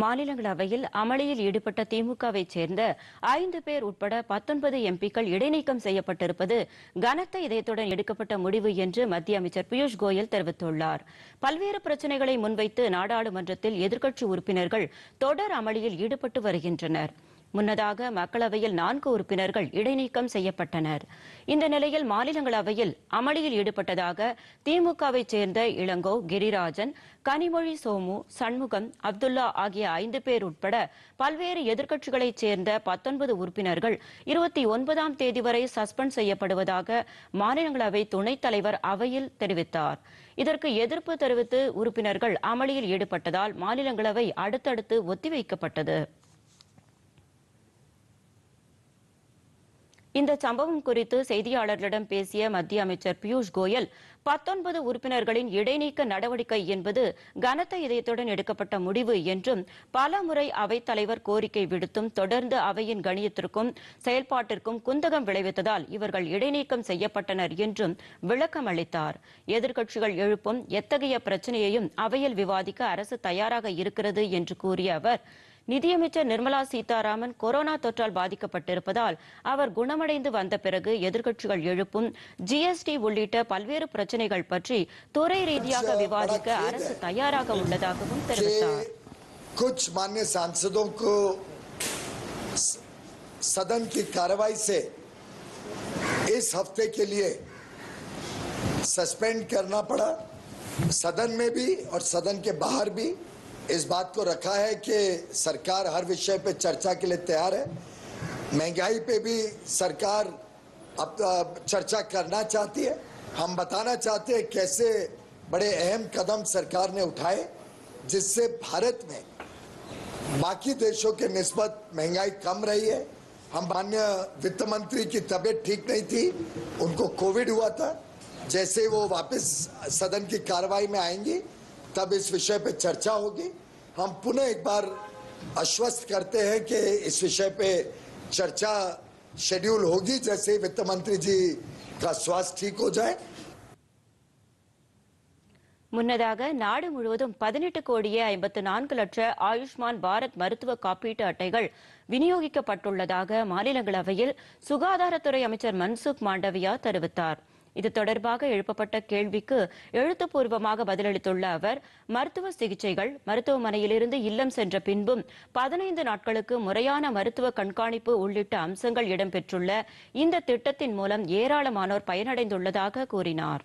மாநிலங்களவையில் அமளியில் ஈடுபட்ட திமுகவை சேர்ந்த ஐந்து பேர் உட்பட பத்தொன்பது எம்பிக்கள் இடைநீக்கம் செய்யப்பட்டிருப்பது கனத்த இதயத்துடன் எடுக்கப்பட்ட முடிவு என்று மத்திய அமைச்சர் பியூஷ் கோயல் தெரிவித்துள்ளார் பல்வேறு பிரச்சினைகளை முன்வைத்து நாடாளுமன்றத்தில் எதிர்க்கட்சி உறுப்பினர்கள் தொடர் அமளியில் ஈடுபட்டு வருகின்றனர் முன்னதாக மக்களவையில் நான்கு உறுப்பினர்கள் இடைநீக்கம் செய்யப்பட்டனர் இந்த நிலையில் மாநிலங்களவையில் அமளியில் ஈடுபட்டதாக திமுகவைச் சேர்ந்த இளங்கோ கிரிராஜன் கனிமொழி சோமு சண்முகம் அப்துல்லா ஆகிய ஐந்து பேர் உட்பட பல்வேறு எதிர்க்கட்சிகளைச் சேர்ந்த பத்தொன்பது உறுப்பினர்கள் இருபத்தி ஒன்பதாம் தேதி வரை சஸ்பெண்ட் செய்யப்படுவதாக மாநிலங்களவை துணைத் தலைவர் அவையில் தெரிவித்தார் இதற்கு எதிர்ப்பு தெரிவித்து உறுப்பினர்கள் அமளியில் ஈடுபட்டதால் மாநிலங்களவை அடுத்தடுத்து ஒத்திவைக்கப்பட்டது இந்த சம்பவம் குறித்து செய்தியாளர்களிடம் பேசிய மத்திய அமைச்சர் பியூஷ் கோயல் பத்தொன்பது உறுப்பினர்களின் இடைநீக்க நடவடிக்கை என்பது கனத்த இதயத்துடன் எடுக்கப்பட்ட முடிவு என்றும் பல முறை அவைத்தலைவர் கோரிக்கை விடுத்தும் தொடர்ந்து அவையின் கணியத்திற்கும் செயல்பாட்டிற்கும் குந்தகம் விளைவித்ததால் இவர்கள் இடைநீக்கம் செய்யப்பட்டனர் என்றும் விளக்கம் அளித்தார் எதிர்க்கட்சிகள் எழுப்பும் எத்தகைய பிரச்சனையையும் அவையில் விவாதிக்க அரசு தயாராக இருக்கிறது என்று கூறிய அவர் நிதியமைச்சர் நிர்மலா சீதாராமன் கொரோனா தொற்றால் பாதிக்கப்பட்டிருப்பதால் அவர் குணமடைந்து வந்த பிறகு எதிர்க்கட்சிகள் எழுப்பும் ஜிஎஸ்டி உள்ளிட்ட பல்வேறு பிரச்சினைகள் பற்றி துறை ரீதியாக விவாதிக்க அரசு தயாராக உள்ளதாகவும் தெரிவித்தார் कुछ मान्य सांसदों को सस्पेंड करना पड़ा सदन में भी और सदन के बाहर भी इस बात को रखा है कि सरकार हर विषय पर चर्चा के लिए तैयार है महंगाई पे भी सरकार अब चर्चा करना चाहती है हम बताना चाहते हैं कैसे बड़े अहम कदम सरकार ने उठाए जिससे भारत में बाकी देशों के नस्बत महंगाई कम रही है हम मान्य वित्त मंत्री की तबीयत ठीक नहीं थी उनको कोविड हुआ था जैसे वो वापस सदन की कार्रवाई में आएंगी तब इस विषय पे चर्चा होगी हम पुनः एक बार आश्वस्त करते हैं कि इस विषय पे चर्चा शेड्यूल होगी जैसे वित्त मंत्री जी का स्वास्थ्य ठीक हो जाए முன்னதாக நாடு முழுவதும் பதினெட்டு கோடியே ஐம்பத்து நான்கு லட்ச ஆயுஷ்மான் பாரத் மருத்துவ காப்பீட்டு அட்டைகள் விநியோகிக்கப்பட்டுள்ளதாக மாநிலங்களவையில் சுகாதாரத்துறை அமைச்சர் மன்சுக் மாண்டவியா தெரிவித்தாா் இது தொடர்பாக எழுப்பப்பட்ட கேள்விக்கு எழுத்துப்பூர்வமாக பதிலளித்துள்ள அவர் மருத்துவ சிகிச்சைகள் மருத்துவமனையிலிருந்து இல்லம் சென்ற பின்பும் பதினைந்து நாட்களுக்கு முறையான மருத்துவ கண்காணிப்பு உள்ளிட்ட அம்சங்கள் இடம்பெற்றுள்ள இந்த திட்டத்தின் மூலம் ஏராளமானோர் பயனடைந்துள்ளதாக கூறினார்